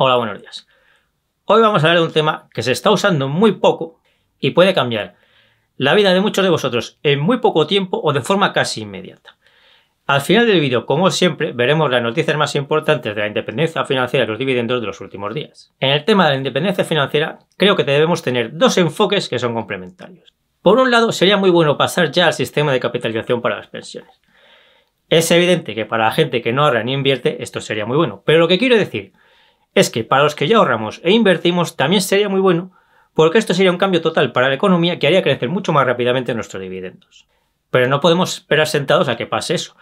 Hola, buenos días. Hoy vamos a hablar de un tema que se está usando muy poco y puede cambiar la vida de muchos de vosotros en muy poco tiempo o de forma casi inmediata. Al final del vídeo, como siempre, veremos las noticias más importantes de la independencia financiera y los dividendos de los últimos días. En el tema de la independencia financiera, creo que debemos tener dos enfoques que son complementarios. Por un lado, sería muy bueno pasar ya al sistema de capitalización para las pensiones. Es evidente que para la gente que no ahorra ni invierte, esto sería muy bueno, pero lo que quiero decir es que para los que ya ahorramos e invertimos también sería muy bueno, porque esto sería un cambio total para la economía que haría crecer mucho más rápidamente nuestros dividendos. Pero no podemos esperar sentados a que pase eso,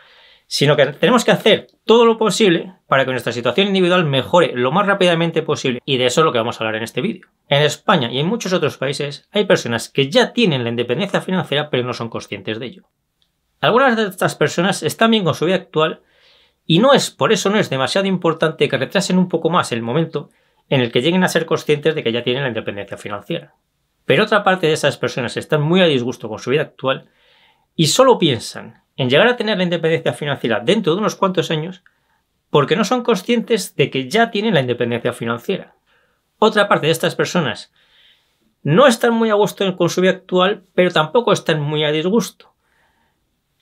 sino que tenemos que hacer todo lo posible para que nuestra situación individual mejore lo más rápidamente posible, y de eso es lo que vamos a hablar en este vídeo. En España y en muchos otros países hay personas que ya tienen la independencia financiera pero no son conscientes de ello. Algunas de estas personas están bien con su vida actual, y no es, por eso no es demasiado importante que retrasen un poco más el momento en el que lleguen a ser conscientes de que ya tienen la independencia financiera. Pero otra parte de esas personas están muy a disgusto con su vida actual y solo piensan en llegar a tener la independencia financiera dentro de unos cuantos años porque no son conscientes de que ya tienen la independencia financiera. Otra parte de estas personas no están muy a gusto con su vida actual, pero tampoco están muy a disgusto.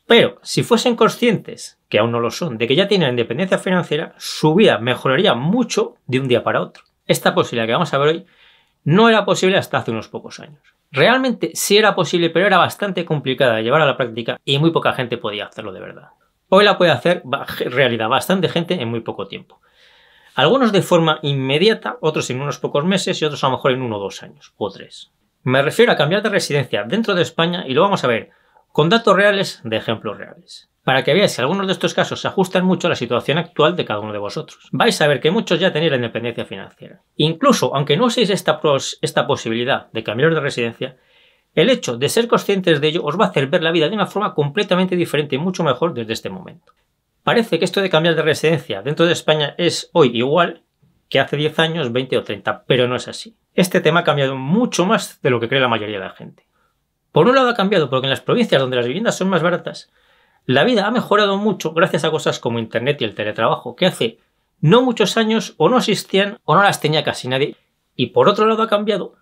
Pero si fuesen conscientes, que aún no lo son, de que ya tienen independencia financiera, su vida mejoraría mucho de un día para otro. Esta posibilidad que vamos a ver hoy no era posible hasta hace unos pocos años. Realmente sí era posible, pero era bastante complicada de llevar a la práctica y muy poca gente podía hacerlo de verdad. Hoy la puede hacer realidad bastante gente en muy poco tiempo. Algunos de forma inmediata, otros en unos pocos meses y otros a lo mejor en uno o dos años, o tres. Me refiero a cambiar de residencia dentro de España y lo vamos a ver con datos reales de ejemplos reales. Para que veáis si algunos de estos casos se ajustan mucho a la situación actual de cada uno de vosotros. Vais a ver que muchos ya tenéis la independencia financiera. Incluso, aunque no uséis esta, esta posibilidad de cambiar de residencia, el hecho de ser conscientes de ello os va a hacer ver la vida de una forma completamente diferente y mucho mejor desde este momento. Parece que esto de cambiar de residencia dentro de España es hoy igual que hace 10 años, 20 o 30, pero no es así. Este tema ha cambiado mucho más de lo que cree la mayoría de la gente. Por un lado ha cambiado porque en las provincias donde las viviendas son más baratas, la vida ha mejorado mucho gracias a cosas como Internet y el teletrabajo, que hace no muchos años o no existían o no las tenía casi nadie. Y por otro lado ha cambiado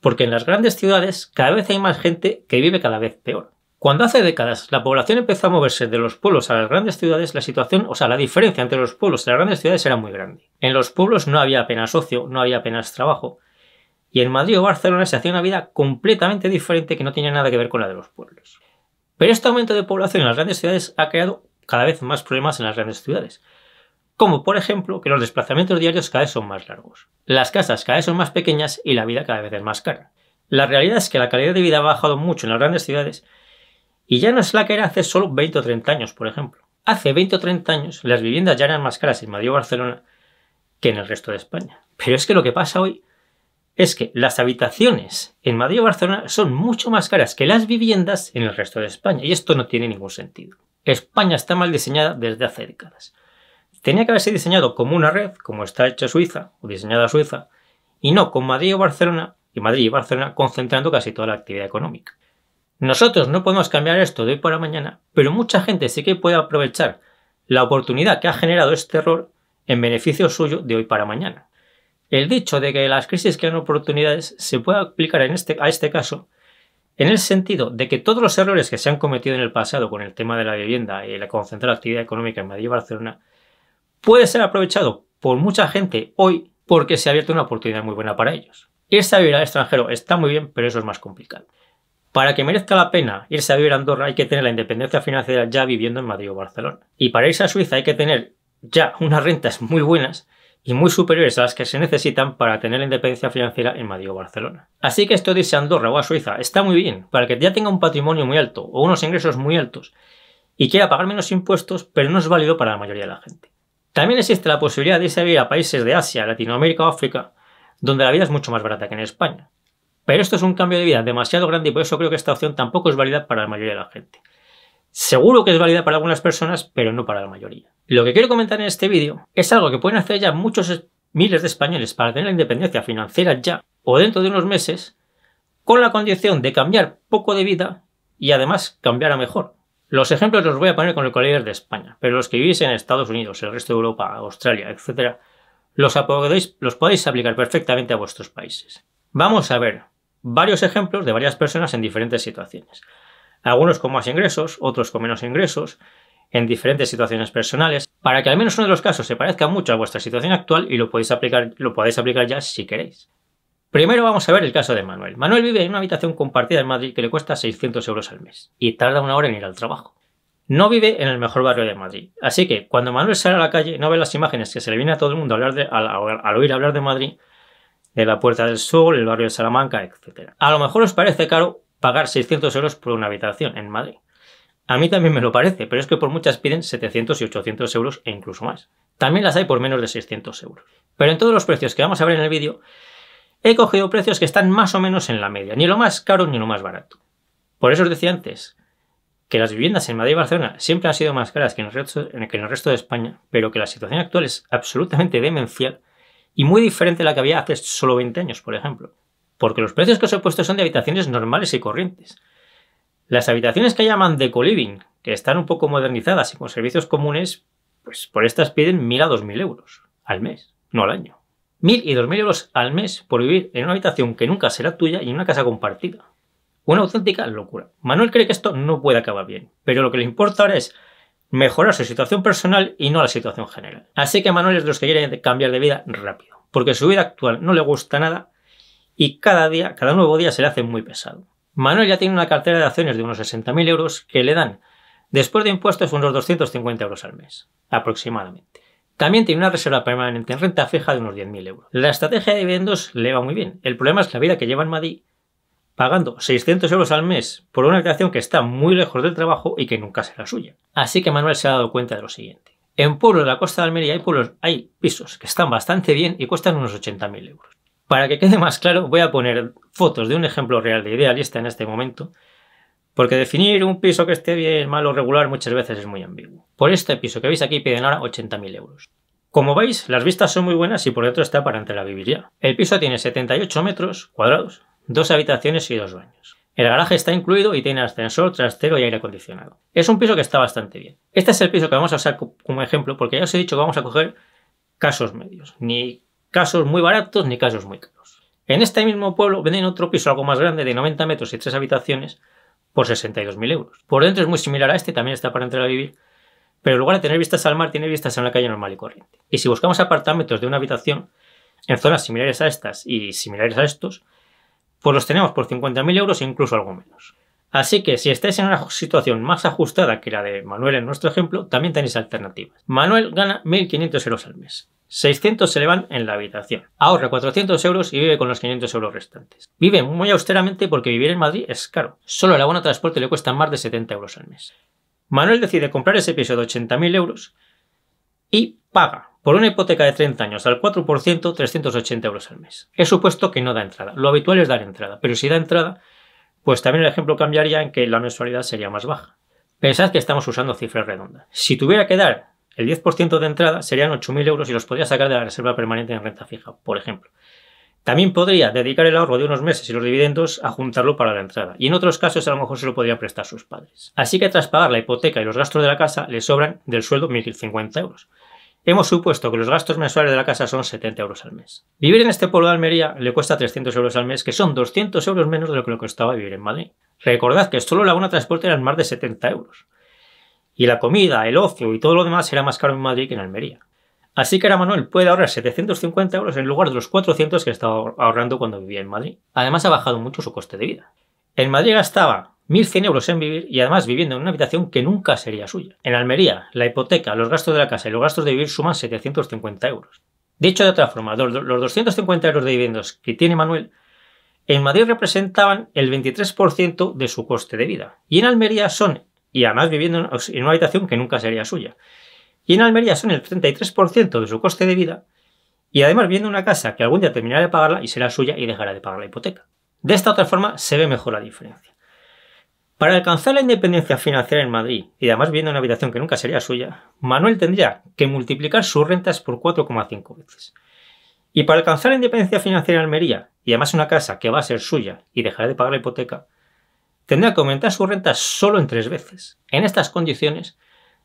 porque en las grandes ciudades cada vez hay más gente que vive cada vez peor. Cuando hace décadas la población empezó a moverse de los pueblos a las grandes ciudades, la situación, o sea, la diferencia entre los pueblos y las grandes ciudades era muy grande. En los pueblos no había apenas ocio, no había apenas trabajo, y en Madrid o Barcelona se hacía una vida completamente diferente que no tenía nada que ver con la de los pueblos. Pero este aumento de población en las grandes ciudades ha creado cada vez más problemas en las grandes ciudades. Como por ejemplo que los desplazamientos diarios cada vez son más largos, las casas cada vez son más pequeñas y la vida cada vez es más cara. La realidad es que la calidad de vida ha bajado mucho en las grandes ciudades y ya no es la que era hace solo 20 o 30 años, por ejemplo. Hace 20 o 30 años las viviendas ya eran más caras en Madrid o Barcelona que en el resto de España. Pero es que lo que pasa hoy es que las habitaciones en Madrid o Barcelona son mucho más caras que las viviendas en el resto de España, y esto no tiene ningún sentido. España está mal diseñada desde hace décadas. Tenía que haberse diseñado como una red, como está hecha Suiza, o diseñada Suiza, y no con Madrid o Barcelona, y Madrid y Barcelona concentrando casi toda la actividad económica. Nosotros no podemos cambiar esto de hoy para mañana, pero mucha gente sí que puede aprovechar la oportunidad que ha generado este error en beneficio suyo de hoy para mañana. El dicho de que las crisis crean oportunidades se puede aplicar en este, a este caso en el sentido de que todos los errores que se han cometido en el pasado con el tema de la vivienda y la concentración de actividad económica en Madrid y Barcelona puede ser aprovechado por mucha gente hoy porque se ha abierto una oportunidad muy buena para ellos. Irse a vivir al extranjero está muy bien, pero eso es más complicado. Para que merezca la pena irse a vivir a Andorra hay que tener la independencia financiera ya viviendo en Madrid o Barcelona. Y para irse a Suiza hay que tener ya unas rentas muy buenas y muy superiores a las que se necesitan para tener la independencia financiera en Madrid o Barcelona. Así que esto a Andorra o a Suiza. Está muy bien, para que ya tenga un patrimonio muy alto o unos ingresos muy altos y quiera pagar menos impuestos, pero no es válido para la mayoría de la gente. También existe la posibilidad de irse a a países de Asia, Latinoamérica o África, donde la vida es mucho más barata que en España. Pero esto es un cambio de vida demasiado grande y por eso creo que esta opción tampoco es válida para la mayoría de la gente. Seguro que es válida para algunas personas, pero no para la mayoría. Lo que quiero comentar en este vídeo es algo que pueden hacer ya muchos miles de españoles para tener la independencia financiera ya o dentro de unos meses, con la condición de cambiar poco de vida y además cambiar a mejor. Los ejemplos los voy a poner con el colegio de España, pero los que vivís en Estados Unidos, el resto de Europa, Australia, etc., los los podéis aplicar perfectamente a vuestros países. Vamos a ver varios ejemplos de varias personas en diferentes situaciones algunos con más ingresos, otros con menos ingresos, en diferentes situaciones personales, para que al menos uno de los casos se parezca mucho a vuestra situación actual y lo podéis aplicar, lo podéis aplicar ya si queréis. Primero vamos a ver el caso de Manuel. Manuel vive en una habitación compartida en Madrid que le cuesta 600 euros al mes y tarda una hora en ir al trabajo. No vive en el mejor barrio de Madrid, así que cuando Manuel sale a la calle no ve las imágenes que se le viene a todo el mundo de, al, al oír hablar de Madrid, de la Puerta del Sol, el barrio de Salamanca, etc. A lo mejor os parece caro pagar 600 euros por una habitación en Madrid. A mí también me lo parece, pero es que por muchas piden 700 y 800 euros e incluso más. También las hay por menos de 600 euros. Pero en todos los precios que vamos a ver en el vídeo, he cogido precios que están más o menos en la media, ni lo más caro ni lo más barato. Por eso os decía antes que las viviendas en Madrid y Barcelona siempre han sido más caras que en, el resto, en el resto de España, pero que la situación actual es absolutamente demencial y muy diferente a la que había hace solo 20 años, por ejemplo porque los precios que os he puesto son de habitaciones normales y corrientes. Las habitaciones que llaman de coliving, que están un poco modernizadas y con servicios comunes, pues por estas piden 1.000 a 2.000 euros al mes, no al año. 1.000 y 2.000 euros al mes por vivir en una habitación que nunca será tuya y en una casa compartida. Una auténtica locura. Manuel cree que esto no puede acabar bien, pero lo que le importa ahora es mejorar su situación personal y no la situación general. Así que Manuel es de los que quiere cambiar de vida rápido, porque su vida actual no le gusta nada y cada día, cada nuevo día se le hace muy pesado. Manuel ya tiene una cartera de acciones de unos 60.000 euros que le dan, después de impuestos, unos 250 euros al mes, aproximadamente. También tiene una reserva permanente en renta fija de unos 10.000 euros. La estrategia de dividendos le va muy bien. El problema es la vida que lleva en Madrid, pagando 600 euros al mes por una creación que está muy lejos del trabajo y que nunca será suya. Así que Manuel se ha dado cuenta de lo siguiente. En pueblos de la costa de Almería hay, hay pisos que están bastante bien y cuestan unos 80.000 euros. Para que quede más claro, voy a poner fotos de un ejemplo real de idealista en este momento, porque definir un piso que esté bien, mal o regular muchas veces es muy ambiguo. Por este piso que veis aquí piden ahora 80.000 euros. Como veis, las vistas son muy buenas y por dentro está para entrar la vivir El piso tiene 78 metros cuadrados, dos habitaciones y dos baños. El garaje está incluido y tiene ascensor, trastero y aire acondicionado. Es un piso que está bastante bien. Este es el piso que vamos a usar como ejemplo porque ya os he dicho que vamos a coger casos medios, ni casos muy baratos ni casos muy caros. En este mismo pueblo venden otro piso algo más grande de 90 metros y 3 habitaciones por 62.000 euros. Por dentro es muy similar a este, también está para entrar a vivir, pero en lugar de tener vistas al mar, tiene vistas a una calle normal y corriente. Y si buscamos apartamentos de una habitación en zonas similares a estas y similares a estos, pues los tenemos por 50.000 euros e incluso algo menos. Así que si estáis en una situación más ajustada que la de Manuel en nuestro ejemplo, también tenéis alternativas. Manuel gana 1.500 euros al mes. 600 se le van en la habitación. Ahorra 400 euros y vive con los 500 euros restantes. Vive muy austeramente porque vivir en Madrid es caro. Solo el abono de transporte le cuesta más de 70 euros al mes. Manuel decide comprar ese piso de 80.000 euros y paga por una hipoteca de 30 años al 4%, 380 euros al mes. Es supuesto que no da entrada. Lo habitual es dar entrada, pero si da entrada, pues también el ejemplo cambiaría en que la mensualidad sería más baja. Pensad que estamos usando cifras redondas. Si tuviera que dar el 10% de entrada serían 8.000 euros y los podría sacar de la reserva permanente en renta fija, por ejemplo. También podría dedicar el ahorro de unos meses y los dividendos a juntarlo para la entrada, y en otros casos a lo mejor se lo podrían prestar sus padres. Así que tras pagar la hipoteca y los gastos de la casa, le sobran del sueldo 1.050 euros. Hemos supuesto que los gastos mensuales de la casa son 70 euros al mes. Vivir en este pueblo de Almería le cuesta 300 euros al mes, que son 200 euros menos de lo que le costaba vivir en Madrid. Recordad que solo la buena transporte eran más de 70 euros y la comida, el ocio y todo lo demás era más caro en Madrid que en Almería. Así que ahora Manuel puede ahorrar 750 euros en lugar de los 400 que estaba ahorrando cuando vivía en Madrid. Además ha bajado mucho su coste de vida. En Madrid gastaba 1.100 euros en vivir y además viviendo en una habitación que nunca sería suya. En Almería, la hipoteca, los gastos de la casa y los gastos de vivir suman 750 euros. Dicho de otra forma, los 250 euros de viviendas que tiene Manuel en Madrid representaban el 23% de su coste de vida y en Almería son y además viviendo en una habitación que nunca sería suya. Y en Almería son el 33% de su coste de vida y además viviendo en una casa que algún día terminará de pagarla y será suya y dejará de pagar la hipoteca. De esta otra forma se ve mejor la diferencia. Para alcanzar la independencia financiera en Madrid y además viviendo en una habitación que nunca sería suya, Manuel tendría que multiplicar sus rentas por 4,5 veces. Y para alcanzar la independencia financiera en Almería y además una casa que va a ser suya y dejará de pagar la hipoteca, tendría que aumentar su renta solo en tres veces. En estas condiciones,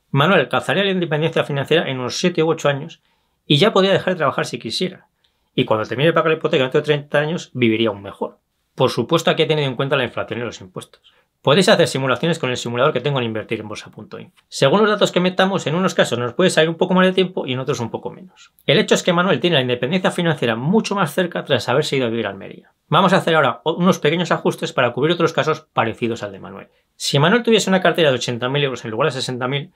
Manuel alcanzaría la independencia financiera en unos 7 u 8 años y ya podría dejar de trabajar si quisiera. Y cuando termine de pagar la hipoteca dentro de 30 años, viviría aún mejor. Por supuesto, aquí he tenido en cuenta la inflación y los impuestos. Podéis hacer simulaciones con el simulador que tengo en invertir en Según los datos que metamos, en unos casos nos puede salir un poco más de tiempo y en otros un poco menos. El hecho es que Manuel tiene la independencia financiera mucho más cerca tras haberse ido a vivir a Almería. Vamos a hacer ahora unos pequeños ajustes para cubrir otros casos parecidos al de Manuel. Si Manuel tuviese una cartera de 80.000 euros en lugar de 60.000,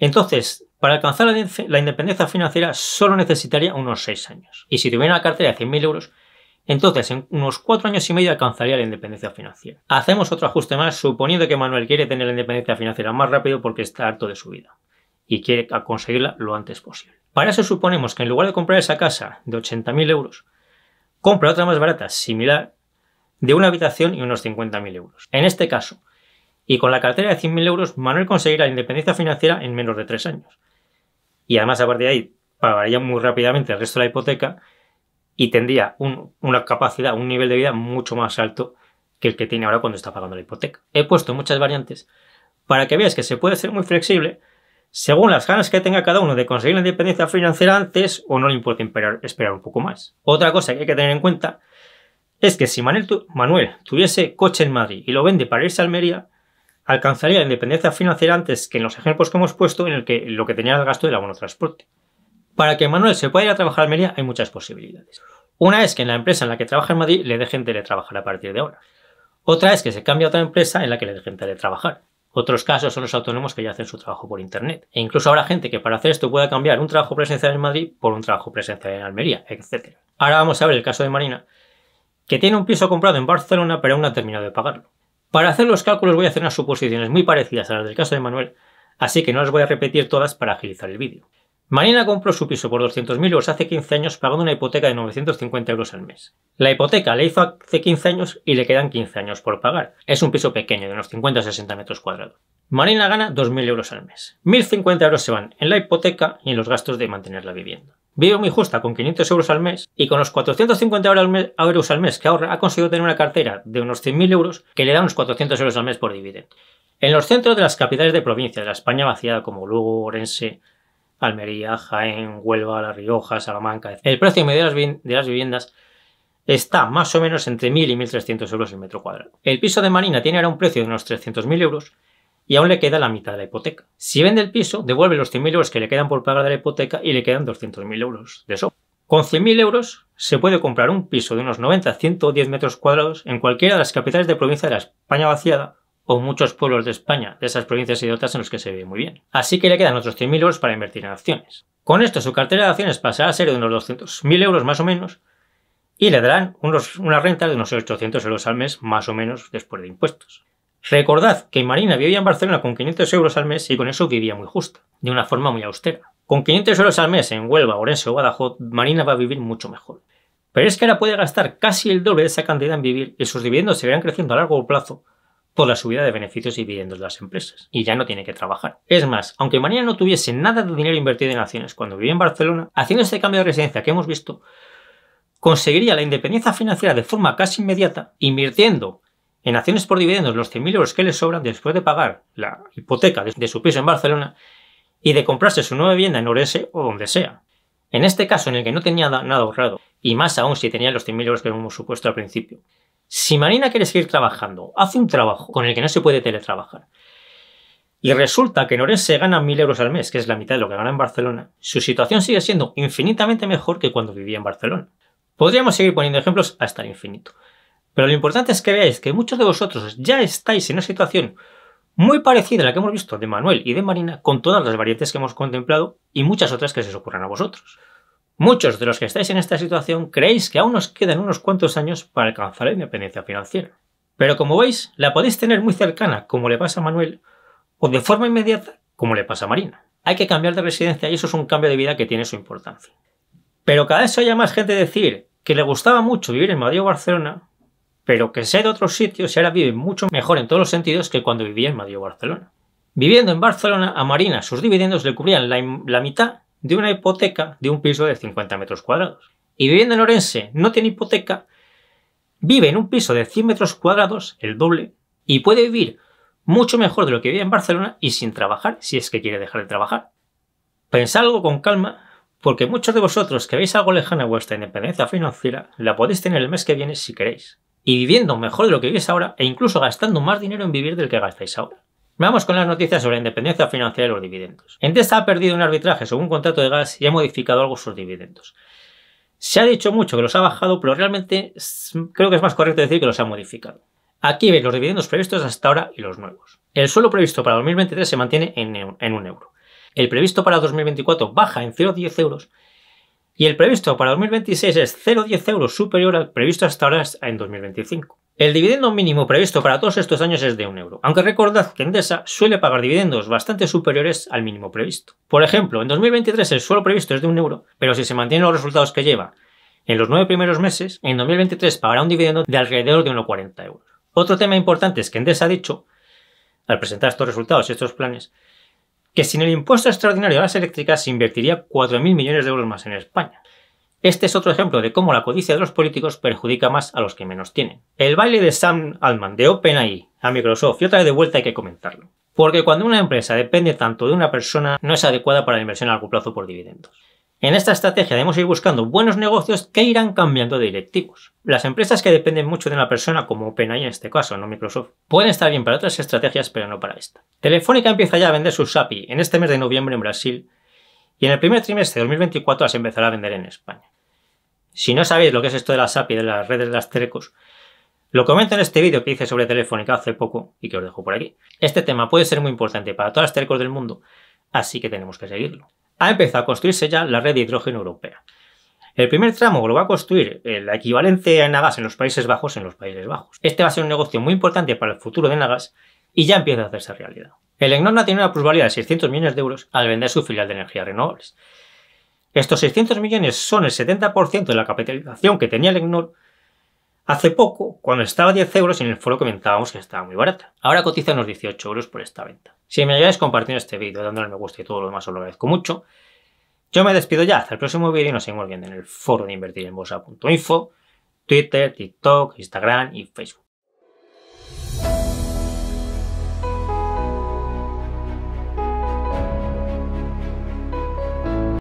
entonces, para alcanzar la, independencia financiera solo necesitaría unos 6 años. Y si tuviera una cartera de 100.000 euros, entonces, en unos cuatro años y medio alcanzaría la independencia financiera. Hacemos otro ajuste más, suponiendo que Manuel quiere tener la independencia financiera más rápido porque está harto de su vida y quiere conseguirla lo antes posible. Para eso suponemos que en lugar de comprar esa casa de 80.000 euros, compra otra más barata, similar, de una habitación y unos 50.000 euros. En este caso, y con la cartera de 100.000 euros, Manuel conseguirá la independencia financiera en menos de tres años. Y además, a partir de ahí, pagaría muy rápidamente el resto de la hipoteca y tendría una capacidad, un nivel de vida mucho más alto que el que tiene ahora cuando está pagando la hipoteca. He puesto muchas variantes para que veas que se puede ser muy flexible según las ganas que tenga cada uno de conseguir la independencia financiera antes o no le importa esperar, un poco más. Otra cosa que hay que tener en cuenta es que si Manuel, tuviese coche en Madrid y lo vende para irse a Almería, alcanzaría la independencia financiera antes que en los ejemplos que hemos puesto en el que lo que tenía el gasto del abono transporte. Para que Manuel se pueda ir a trabajar a Almería hay muchas posibilidades. Una es que en la empresa en la que trabaja en Madrid le dejen teletrabajar a partir de ahora. Otra es que se cambie a otra empresa en la que le dejen teletrabajar. Otros casos son los autónomos que ya hacen su trabajo por Internet. E incluso habrá gente que para hacer esto pueda cambiar un trabajo presencial en Madrid por un trabajo presencial en Almería, etc. Ahora vamos a ver el caso de Marina, que tiene un piso comprado en Barcelona pero aún no ha terminado de pagarlo. Para hacer los cálculos voy a hacer unas suposiciones muy parecidas a las del caso de Manuel, así que no las voy a repetir todas para agilizar el vídeo. Marina compró su piso por 200.000 euros hace 15 años pagando una hipoteca de 950 euros al mes. La hipoteca la hizo hace 15 años y le quedan 15 años por pagar. Es un piso pequeño, de unos 50 a 60 metros cuadrados. Marina gana 2.000 euros al mes. 1.050 euros se van en la hipoteca y en los gastos de mantener la vivienda. Vive muy justa con 500 euros al mes y con los 450 euros al mes que ahorra ha conseguido tener una cartera de unos 100.000 euros que le da unos 400 euros al mes por dividendo. En los centros de las capitales de provincia de la España vaciada como Lugo, Orense, Almería, Jaén, Huelva, La Rioja, Salamanca. El precio medio de las viviendas está más o menos entre 1.000 y 1.300 euros el metro cuadrado. El piso de Marina tiene ahora un precio de unos 300.000 euros y aún le queda la mitad de la hipoteca. Si vende el piso, devuelve los 100.000 euros que le quedan por pagar de la hipoteca y le quedan 200.000 euros de eso. Con 100.000 euros se puede comprar un piso de unos 90 a 110 metros cuadrados en cualquiera de las capitales de provincia de la España vaciada o muchos pueblos de España, de esas provincias y de otras en los que se vive muy bien. Así que le quedan otros 100.000 euros para invertir en acciones. Con esto su cartera de acciones pasará a ser de unos 200.000 euros más o menos y le darán una renta de unos 800 euros al mes más o menos después de impuestos. Recordad que Marina vivía en Barcelona con 500 euros al mes y con eso vivía muy justa, de una forma muy austera. Con 500 euros al mes en Huelva, Orense o Badajoz, Marina va a vivir mucho mejor. Pero es que ahora puede gastar casi el doble de esa cantidad en vivir y sus dividendos se verán creciendo a largo plazo por la subida de beneficios y dividendos de las empresas, y ya no tiene que trabajar. Es más, aunque María no tuviese nada de dinero invertido en acciones cuando vivía en Barcelona, haciendo ese cambio de residencia que hemos visto, conseguiría la independencia financiera de forma casi inmediata, invirtiendo en acciones por dividendos los 100.000 euros que le sobran después de pagar la hipoteca de, su piso en Barcelona y de comprarse su nueva vivienda en Orense o donde sea. En este caso en el que no tenía nada ahorrado, y más aún si tenía los 100.000 euros que hemos supuesto al principio. Si Marina quiere seguir trabajando, hace un trabajo con el que no se puede teletrabajar, y resulta que en Orense gana 1.000 euros al mes, que es la mitad de lo que gana en Barcelona, su situación sigue siendo infinitamente mejor que cuando vivía en Barcelona. Podríamos seguir poniendo ejemplos hasta el infinito. Pero lo importante es que veáis que muchos de vosotros ya estáis en una situación muy parecida a la que hemos visto de Manuel y de Marina, con todas las variantes que hemos contemplado y muchas otras que se os ocurran a vosotros. Muchos de los que estáis en esta situación creéis que aún nos quedan unos cuantos años para alcanzar la independencia financiera. Pero como veis, la podéis tener muy cercana, como le pasa a Manuel, o de forma inmediata, como le pasa a Marina. Hay que cambiar de residencia y eso es un cambio de vida que tiene su importancia. Pero cada vez haya más gente decir que le gustaba mucho vivir en Madrid o Barcelona, pero que ser de otros sitios y ahora vive mucho mejor en todos los sentidos que cuando vivía en Madrid o Barcelona. Viviendo en Barcelona, a Marina sus dividendos le cubrían la mitad de una hipoteca de un piso de 50 metros cuadrados. Y viviendo en Orense no tiene hipoteca, vive en un piso de 100 metros cuadrados, el doble, y puede vivir mucho mejor de lo que vive en Barcelona y sin trabajar, si es que quiere dejar de trabajar. algo con calma, porque muchos de vosotros que veis algo lejano a vuestra independencia financiera, la podéis tener el mes que viene si queréis. Y viviendo mejor de lo que vivís ahora, e incluso gastando más dinero en vivir del que gastáis ahora. Vamos con las noticias sobre la independencia financiera de los dividendos. Endesa ha perdido un arbitraje sobre un contrato de gas y ha modificado algo sus dividendos. Se ha dicho mucho que los ha bajado, pero realmente creo que es más correcto decir que los ha modificado. Aquí veis los dividendos previstos hasta ahora y los nuevos. El suelo previsto para 2023 se mantiene en, un euro. El previsto para 2024 baja en 0,10 euros. Y el previsto para 2026 es 0,10 euros superior al previsto hasta ahora en 2025. El dividendo mínimo previsto para todos estos años es de un euro, aunque recordad que Endesa suele pagar dividendos bastante superiores al mínimo previsto. Por ejemplo, en 2023 el suelo previsto es de un euro, pero si se mantienen los resultados que lleva en los nueve primeros meses, en 2023 pagará un dividendo de alrededor de 1,40 euros. Otro tema importante es que Endesa ha dicho, al presentar estos resultados y estos planes, que sin el impuesto extraordinario a las eléctricas se invertiría 4.000 millones de euros más en España. Este es otro ejemplo de cómo la codicia de los políticos perjudica más a los que menos tienen. El baile de Sam Altman de OpenAI a Microsoft y otra vez de vuelta hay que comentarlo. Porque cuando una empresa depende tanto de una persona, no es adecuada para la inversión a largo plazo por dividendos. En esta estrategia debemos ir buscando buenos negocios que irán cambiando de directivos. Las empresas que dependen mucho de una persona, como OpenAI en este caso, no Microsoft, pueden estar bien para otras estrategias, pero no para esta. Telefónica empieza ya a vender sus API en este mes de noviembre en Brasil y en el primer trimestre de 2024 las empezará a vender en España. Si no sabéis lo que es esto de las API, de las redes de las TRECOS lo comento en este vídeo que hice sobre Telefónica hace poco y que os dejo por aquí. Este tema puede ser muy importante para todas las telecos del mundo, así que tenemos que seguirlo. Ha empezado a construirse ya la red de hidrógeno europea. El primer tramo lo va a construir eh, la equivalencia a Nagas en los Países Bajos en los Países Bajos. Este va a ser un negocio muy importante para el futuro de Nagas y ya empieza a hacerse realidad. El Egnorna tiene una plusvalía de 600 millones de euros al vender su filial de energías renovables. Estos 600 millones son el 70% de la capitalización que tenía el Ignor hace poco, cuando estaba 10 euros y en el foro comentábamos que estaba muy barata. Ahora cotiza unos 18 euros por esta venta. Si me hayáis compartido este vídeo, dándole me gusta y todo lo demás, os lo agradezco mucho. Yo me despido ya, hasta el próximo vídeo y nos seguimos viendo en el foro de invertir en bolsa.info, Twitter, TikTok, Instagram y Facebook.